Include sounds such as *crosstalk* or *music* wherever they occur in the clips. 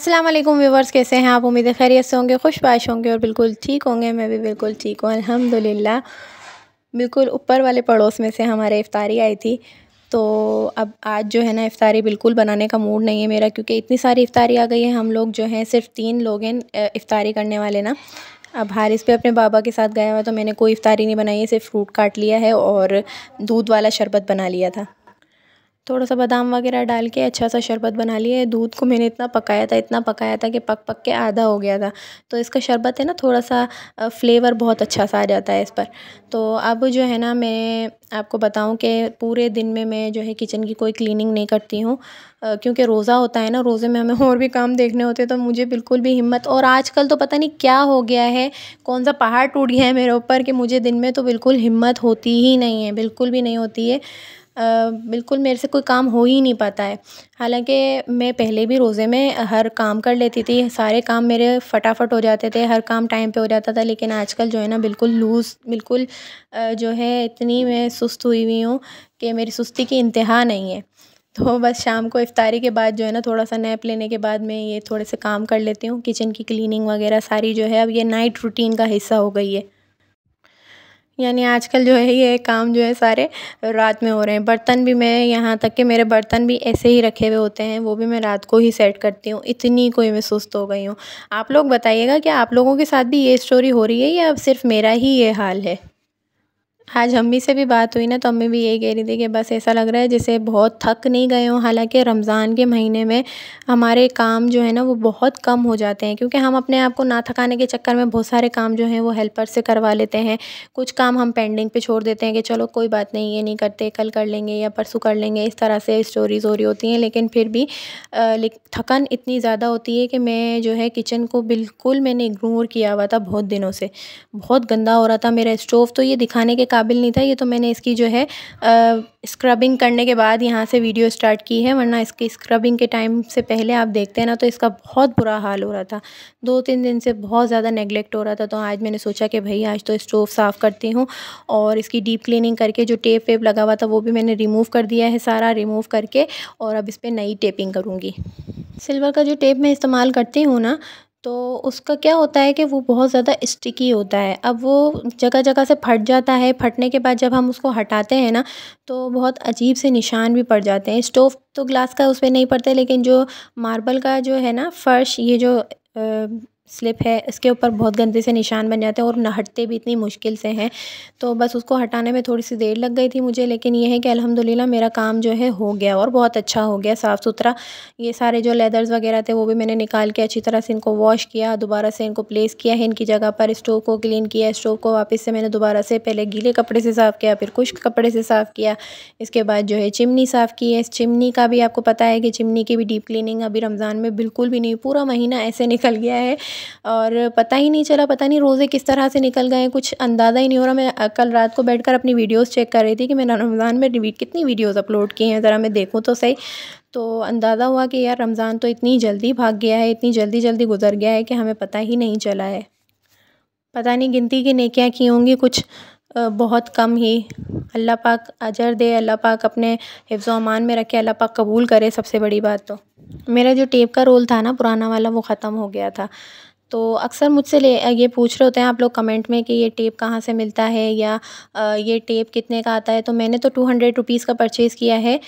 अस्सलाम वालेकुम व्यूवर्स कैसे हैं आप उम्मीद खैरियत से होंगे खुशबाश होंगे और बिल्कुल ठीक होंगे मैं भी बिल्कुल ठीक हूँ अल्हम्दुलिल्लाह बिल्कुल ऊपर वाले पड़ोस में से हमारे इफ़ारी आई थी तो अब आज जो है ना इफ़ारी बिल्कुल बनाने का मूड नहीं है मेरा क्योंकि इतनी सारी इफ़ारी आ गई है हम लोग जो हैं सिर्फ तीन लोग हैं इफ़ारी करने वाले ना अब हारिस पे अपने बाबा के साथ गया हुआ तो मैंने कोई इफ़ारी नहीं बनाई है सिर्फ फ्रूट काट लिया है और दूध वाला शरबत बना लिया था थोड़ा सा बादाम वगैरह डाल के अच्छा सा शरबत बना लिए दूध को मैंने इतना पकाया था इतना पकाया था कि पक पक के आधा हो गया था तो इसका शरबत है ना थोड़ा सा फ्लेवर बहुत अच्छा सा आ जाता है इस पर तो अब जो है ना मैं आपको बताऊं कि पूरे दिन में मैं जो है किचन की कोई क्लीनिंग नहीं करती हूँ क्योंकि रोज़ा होता है ना रोज़े में हमें *laughs* और भी काम देखने होते हैं तो मुझे बिल्कुल भी हिम्मत और आजकल तो पता नहीं क्या हो गया है कौन सा पहाड़ टूट गया है मेरे ऊपर कि मुझे दिन में तो बिल्कुल हिम्मत होती ही नहीं है बिल्कुल भी नहीं होती है बिल्कुल मेरे से कोई काम हो ही नहीं पाता है हालाँकि मैं पहले भी रोज़े में हर काम कर लेती थी सारे काम मेरे फटाफट हो जाते थे हर काम टाइम पे हो जाता था लेकिन आजकल जो है ना बिल्कुल लूज़ बिल्कुल जो है इतनी मैं सुस्त हुई हुई हूँ कि मेरी सुस्ती की इंतहा नहीं है तो बस शाम को इफ्तारी के बाद जो है ना थोड़ा सा नैप लेने के बाद मैं ये थोड़े से काम कर लेती हूँ किचन की क्लीनिंग वगैरह सारी जो है अब ये नाइट रूटीन का हिस्सा हो गई है यानी आजकल जो है ये काम जो है सारे रात में हो रहे हैं बर्तन भी मैं यहाँ तक कि मेरे बर्तन भी ऐसे ही रखे हुए होते हैं वो भी मैं रात को ही सेट करती हूँ इतनी कोई मैं सुस्त हो गई हूँ आप लोग बताइएगा कि आप लोगों के साथ भी ये स्टोरी हो रही है या अब सिर्फ मेरा ही ये हाल है आज अम्मी से भी बात हुई ना तो अम्मी भी यही कह रही थी कि बस ऐसा लग रहा है जैसे बहुत थक नहीं गए हों हालांकि रमज़ान के महीने में हमारे काम जो है ना वो बहुत कम हो जाते हैं क्योंकि हम अपने आप को ना थकाने के चक्कर में बहुत सारे काम जो हैं वो हेल्पर से करवा लेते हैं कुछ काम हम पेंडिंग पे छोड़ देते हैं कि चलो कोई बात नहीं ये नहीं करते कल कर लेंगे या परसों कर लेंगे इस तरह से स्टोरीज़ हो रही होती हैं लेकिन फिर भी थकन इतनी ज़्यादा होती है कि मैं जो है किचन को बिल्कुल मैंने इग्नोर किया हुआ था बहुत दिनों से बहुत गंदा हो रहा था मेरा स्टोव तो ये दिखाने के काबिल नहीं था ये तो मैंने इसकी जो है स्क्रबिंग करने के बाद यहाँ से वीडियो स्टार्ट की है वरना इसकी स्क्रबिंग के टाइम से पहले आप देखते हैं ना तो इसका बहुत बुरा हाल हो रहा था दो तीन दिन से बहुत ज़्यादा नेगलेक्ट हो रहा था तो आज मैंने सोचा कि भाई आज तो स्टोव साफ़ करती हूँ और इसकी डीप क्लिनिंग करके जो टेप वेप लगा हुआ था वो भी मैंने रिमूव कर दिया है सारा रिमूव करके और अब इस पर नई टेपिंग करूँगी सिल्वर का जो टेप मैं इस्तेमाल करती हूँ ना तो उसका क्या होता है कि वो बहुत ज़्यादा स्टिकी होता है अब वो जगह जगह से फट जाता है फटने के बाद जब हम उसको हटाते हैं ना तो बहुत अजीब से निशान भी पड़ जाते हैं स्टोव तो ग्लास का उस पर नहीं पड़ता लेकिन जो मार्बल का जो है ना फ़र्श ये जो स्लिप है इसके ऊपर बहुत गंदे से निशान बन जाते हैं और न हटते भी इतनी मुश्किल से हैं तो बस उसको हटाने में थोड़ी सी देर लग गई थी मुझे लेकिन ये है कि अल्हम्दुलिल्लाह मेरा काम जो है हो गया और बहुत अच्छा हो गया साफ़ सुथरा ये सारे जो लेदर्स वगैरह थे वो भी मैंने निकाल के अच्छी तरह से इनको वॉश किया दोबारा से इनको प्लेस किया है इनकी जगह पर स्टोव को क्लीन किया स्टोव को वापस से मैंने दोबारा से पहले गीले कपड़े से साफ़ किया फिर खुश्क कपड़े से साफ़ किया इसके बाद जो है चिमनी साफ़ की है इस चिमनी का भी आपको पता है कि चिमनी की भी डीप क्लीनिंग अभी रमज़ान में बिल्कुल भी नहीं पूरा महीना ऐसे निकल गया है और पता ही नहीं चला पता नहीं रोज़े किस तरह से निकल गए कुछ अंदाज़ा ही नहीं हो रहा मैं कल रात को बैठ कर अपनी वीडियोज़ चेक कर रही थी कि मैंने रमज़ान में कितनी वीडियोज़ अपलोड की हैं ज़रा मैं देखूँ तो सही तो अंदाज़ा हुआ कि यार रमज़ान तो इतनी जल्दी भाग गया है इतनी जल्दी जल्दी गुजर गया है कि हमें पता ही नहीं चला है पता नहीं गिनती की नेकियाँ की होंगी कुछ बहुत कम ही अल्लाह पाक अजर दे अल्लाह पाक अपने हिफ्ज़ अमान में रखे अल्लाह पाक कबूल करे सबसे बड़ी बात तो मेरा जो टेप का रोल था ना पुराना वाला वो ख़त्म हो गया था तो अक्सर मुझसे ले ये पूछ रहे होते हैं आप लोग कमेंट में कि ये टेप कहाँ से मिलता है या ये टेप कितने का आता है तो मैंने तो टू हंड्रेड रुपीज़ का परचेज़ किया है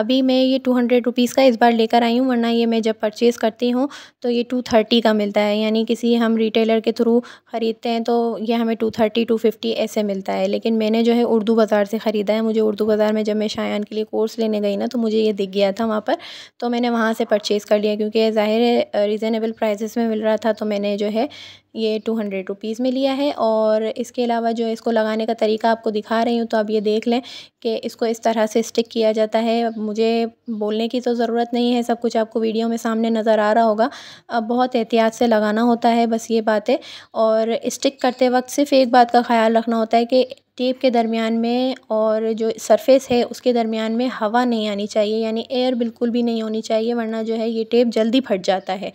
अभी मैं ये टू हंड्रेड रुपीज़ का इस बार लेकर आई हूँ वरना ये मैं जब परचेज़ करती हूँ तो ये टू थर्टी का मिलता है यानी किसी हम रिटेलर के थ्रू ख़रीदते हैं तो ये हमें टू थर्टी टू फिफ्टी ऐसे मिलता है लेकिन मैंने जो है उर्दू बाज़ार से ख़रीदा है मुझे उर्दू बाज़ार में जब मैं शायान के लिए कोर्स लेने गई ना तो मुझे ये दिख गया था वहाँ पर तो मैंने वहाँ से परचेज़ कर लिया क्योंकि ज़ाहिर है रिजनेबल प्राइजेस में मिल रहा था था तो मैंने जो है ये टू हंड्रेड रुपीज़ में लिया है और इसके अलावा जो इसको लगाने का तरीका आपको दिखा रही हूँ तो आप ये देख लें कि इसको इस तरह से स्टिक किया जाता है मुझे बोलने की तो ज़रूरत नहीं है सब कुछ आपको वीडियो में सामने नज़र आ रहा होगा अब बहुत एहतियात से लगाना होता है बस ये बात है और स्टिक करते वक्त सिर्फ एक बात का ख्याल रखना होता है कि टेप के दरमियान में और जो सरफेस है उसके दरमियान में हवा नहीं आनी चाहिए यानी एयर बिल्कुल भी नहीं होनी चाहिए वरना जो है ये टेप जल्दी फट जाता है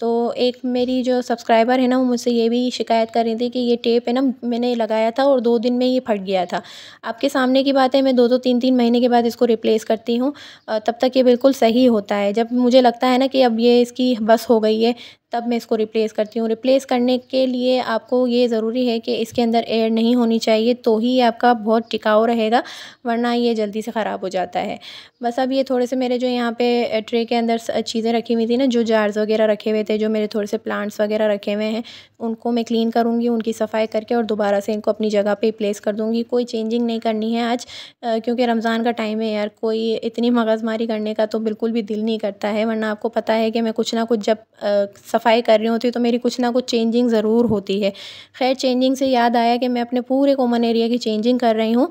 तो एक मेरी जो सब्सक्राइबर है ना वो मुझसे ये भी शिकायत कर रही थी कि ये टेप है ना मैंने लगाया था और दो दिन में ये फट गया था आपके सामने की बात है मैं दो दो तीन तीन महीने के बाद इसको रिप्लेस करती हूँ तब तक ये बिल्कुल सही होता है जब मुझे लगता है ना कि अब ये इसकी बस हो गई है तब मैं इसको रिप्लेस करती हूँ रिप्लेस करने के लिए आपको ये ज़रूरी है कि इसके अंदर एयर नहीं होनी चाहिए तो ही आपका बहुत टिकाऊ रहेगा वरना ये जल्दी से ख़राब हो जाता है बस अब ये थोड़े से मेरे जो यहाँ पे ट्रे के अंदर चीज़ें रखी हुई थी ना जो जार्स वगैरह रखे हुए थे जो मेरे थोड़े से प्लांट्स वगैरह रखे हुए हैं उनको मैं क्लीन करूँगी उनकी सफ़ाई करके और दोबारा से इनको अपनी जगह पर प्लेस कर दूँगी कोई चेंजिंग नहीं करनी है आज क्योंकि रमज़ान का टाइम है यार कोई इतनी मगजमारी करने का तो बिल्कुल भी दिल नहीं करता है वरना आपको पता है कि मैं कुछ ना कुछ जब सफ़ सफ़ाई कर रही होती तो मेरी कुछ ना कुछ चेंजिंग ज़रूर होती है खैर चेंजिंग से याद आया कि मैं अपने पूरे कॉमन एरिया की चेंजिंग कर रही हूँ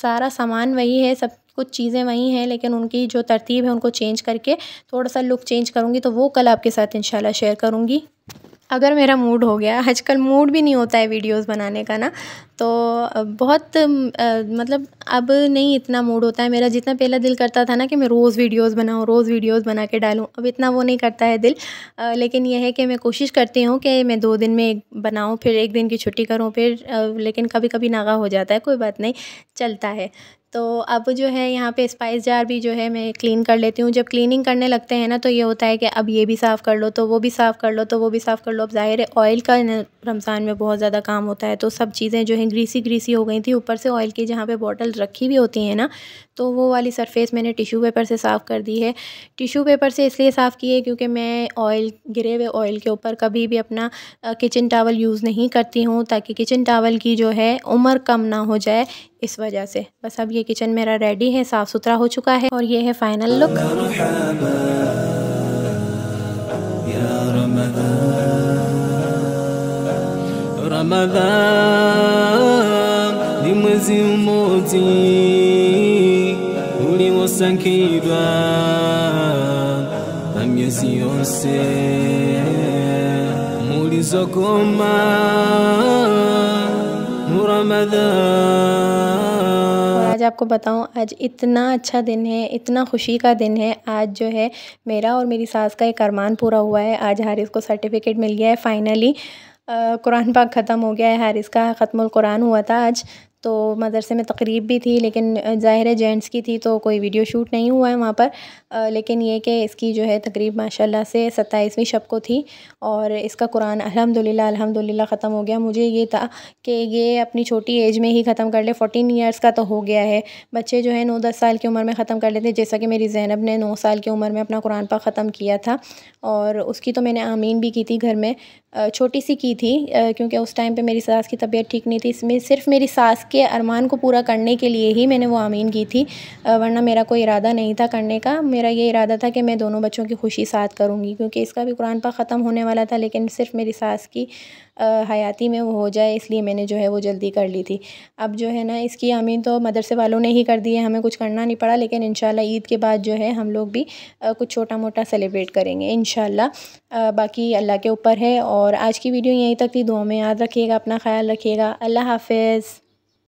सारा सामान वही है सब कुछ चीज़ें वही हैं लेकिन उनकी जो तरतीब है उनको चेंज करके थोड़ा सा लुक चेंज करूँगी तो वो कल आपके साथ इन शेयर करूँगी अगर मेरा मूड हो गया आजकल मूड भी नहीं होता है वीडियोस बनाने का ना तो बहुत मतलब अब नहीं इतना मूड होता है मेरा जितना पहला दिल करता था ना कि मैं रोज़ वीडियोस बनाऊँ रोज़ वीडियोस बना के डालूँ अब इतना वो नहीं करता है दिल आ, लेकिन यह है कि मैं कोशिश करती हूँ कि मैं दो दिन में बनाऊँ फिर एक दिन की छुट्टी करूँ फिर आ, लेकिन कभी कभी नागा हो जाता है कोई बात नहीं चलता है तो अब जो है यहाँ पे स्पाइस जार भी जो है मैं क्लीन कर लेती हूँ जब क्लीनिंग करने लगते हैं ना तो ये होता है कि अब ये भी साफ़ कर लो तो वो भी साफ़ कर लो तो वो भी साफ़ कर लो अब ज़ाहिर है ऑयल का रमज़ान में बहुत ज़्यादा काम होता है तो सब चीज़ें जो हैं ग्रीसी ग्रीसी हो गई थी ऊपर से ऑयल की जहाँ पर बॉटल रखी हुई होती हैं ना तो वो वाली सरफेस मैंने टिशू पेपर से साफ़ कर दी है टिशू पेपर से इसलिए साफ़ की है क्योंकि मैं ऑयल गिरे हुए ऑयल के ऊपर कभी भी अपना किचन टावल यूज़ नहीं करती हूँ ताकि किचन टावल की जो है उम्र कम ना हो जाए इस वजह से बस अब ये किचन मेरा रेडी है साफ़ सुथरा हो चुका है और ये है फाइनल लुक uliwosangirwa na आज आपको बताऊं आज इतना अच्छा दिन है इतना खुशी का दिन है आज जो है मेरा और मेरी सास का एक अरमान पूरा हुआ है आज हारिस को सर्टिफिकेट मिल गया है फाइनली कुरान पाक ख़त्म हो गया है हारिस का खत्म कुरान हुआ था आज तो मदरसे में तकरीब भी थी लेकिन ज़ाहिर है जेंट्स की थी तो कोई वीडियो शूट नहीं हुआ है वहाँ पर लेकिन ये कि इसकी जो है तकरीब माशाल्लाह से सत्ताईसवीं शब को थी और इसका कुरान अल्हम्दुलिल्लाह अल्हम्दुलिल्लाह ख़त्म हो गया मुझे ये था कि ये अपनी छोटी एज में ही ख़त्म कर ले फ़ोटीन ईयर्स का तो हो गया है बच्चे जो है नौ दस साल की उम्र में ख़त्म कर लेते हैं जैसा कि मेरी जैनब ने नौ साल की उम्र में अपना कुरान पा ख़त्म किया था और उसकी तो मैंने आमीन भी की थी घर में छोटी सी की थी क्योंकि उस टाइम पर मेरी सास की तबीयत ठीक नहीं थी इसमें सिर्फ मेरी सास आपके अरमान को पूरा करने के लिए ही मैंने वो आमीन की थी वरना मेरा कोई इरादा नहीं था करने का मेरा ये इरादा था कि मैं दोनों बच्चों की खुशी साथ करूँगी क्योंकि इसका भी कुरान पा ख़त्म होने वाला था लेकिन सिर्फ मेरी सास की हयाती में वो हो जाए इसलिए मैंने जो है वो जल्दी कर ली थी अब जो है ना इसकी आमीन तो मदरसे वालों ने ही कर दी है हमें कुछ करना नहीं पड़ा लेकिन इन ईद के बाद जो है हम लोग भी कुछ छोटा मोटा सेलिब्रेट करेंगे इन बाकी अल्लाह के ऊपर है और आज की वीडियो यहीं तक थी दुआ में याद रखिएगा अपना ख्याल रखिएगा अल्लाह हाफिज़